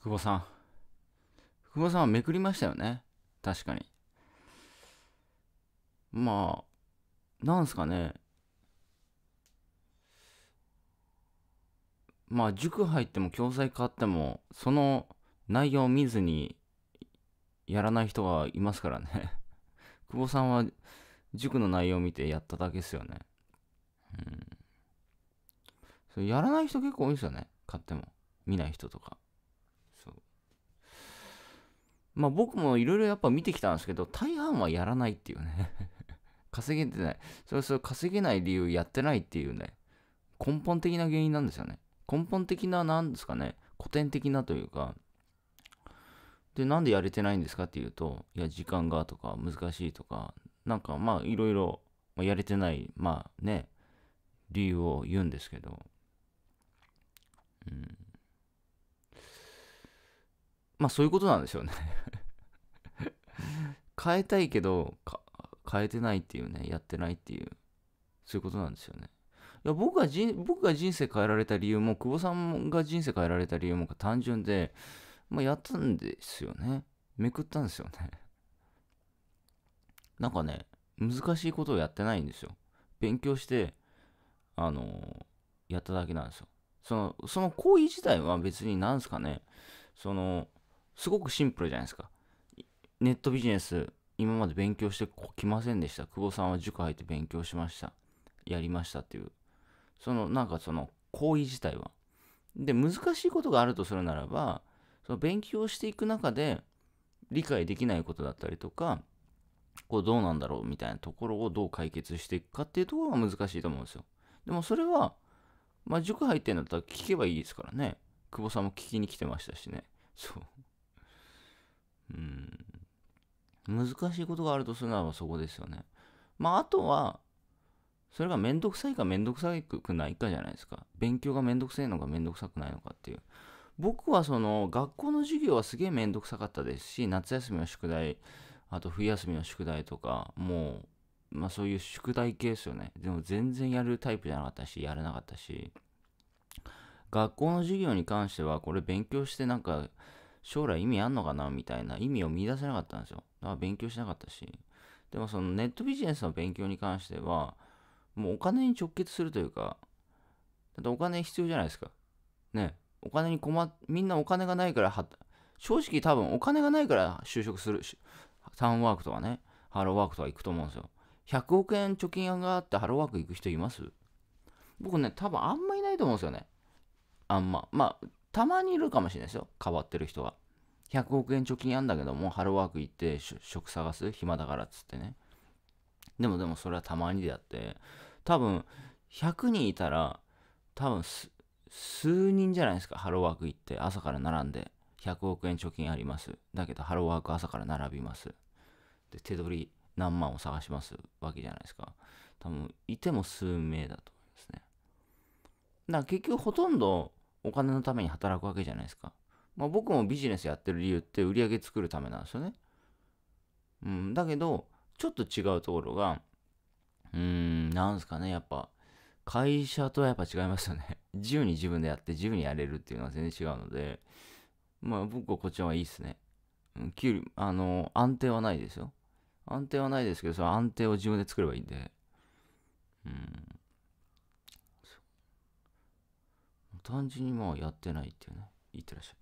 久保さん。久保さんはめくりましたよね。確かに。まあ、なんすかね。まあ、塾入っても教材買っても、その内容を見ずにやらない人がいますからね。久保さんは塾の内容を見てやっただけですよね。うん。それやらない人結構多いですよね。買っても。見ない人とか。まあ僕もいろいろやっぱ見てきたんですけど、大半はやらないっていうね 稼げてない。それそれ稼げない理由やってないっていうね。根本的な原因なんですよね。根本的な、なんですかね。古典的なというか。で、なんでやれてないんですかっていうと、いや、時間がとか、難しいとか、なんかまあいろいろやれてない、まあね、理由を言うんですけど。うん。まあそういうことなんですよね変えたいけど変えてないっていうねやってないっていうそういうことなんですよねいや僕が僕が人生変えられた理由も久保さんが人生変えられた理由も単純で、まあ、やったんですよねめくったんですよね なんかね難しいことをやってないんですよ勉強してあのー、やっただけなんですよそのその行為自体は別に何すかねそのすごくシンプルじゃないですかネットビジネス、今まで勉強してきませんでした。久保さんは塾入って勉強しました。やりましたっていう。その、なんかその、行為自体は。で、難しいことがあるとするならば、その勉強していく中で、理解できないことだったりとか、こうどうなんだろうみたいなところをどう解決していくかっていうところが難しいと思うんですよ。でもそれは、まあ塾入ってんだったら聞けばいいですからね。久保さんも聞きに来てましたしね。そう。うん。難しいことがあるとするならばそこですよね。まあ、あとは、それがめんどくさいかめんどくさくないかじゃないですか。勉強がめんどくさいのかめんどくさくないのかっていう。僕はその学校の授業はすげえめんどくさかったですし、夏休みの宿題、あと冬休みの宿題とか、もう、まあそういう宿題系ですよね。でも全然やるタイプじゃなかったし、やれなかったし、学校の授業に関してはこれ勉強してなんか将来意味あんのかなみたいな意味を見出せなかったんですよ。あ勉強しなかったし。でもそのネットビジネスの勉強に関しては、もうお金に直結するというか、だってお金必要じゃないですか。ね。お金に困っ、みんなお金がないからは、正直多分お金がないから就職する、タウンワークとかね、ハローワークとか行くと思うんですよ。100億円貯金があってハローワーク行く人います僕ね、多分あんまいないと思うんですよね。あんま。まあ、たまにいるかもしれないですよ。変わってる人は。100億円貯金あんだけども、ハローワーク行って職探す暇だからっつってね。でもでもそれはたまにであって、多分、100人いたら、多分数人じゃないですか、ハローワーク行って朝から並んで。100億円貯金あります。だけど、ハローワーク朝から並びます。で、手取り何万を探しますわけじゃないですか。多分、いても数名だと思いますね。だから結局ほとんどお金のために働くわけじゃないですか。まあ、僕もビジネスやってる理由って売り上げ作るためなんですよね。うん、だけど、ちょっと違うところが、うーん、なんすかね、やっぱ、会社とはやっぱ違いますよね。自由に自分でやって、自由にやれるっていうのは全然違うので、まあ僕はこっちの方がいいっすね。給料、あの、安定はないですよ。安定はないですけど、その安定を自分で作ればいいんで。うん。単純にまあやってないっていうね。いってらっしゃい。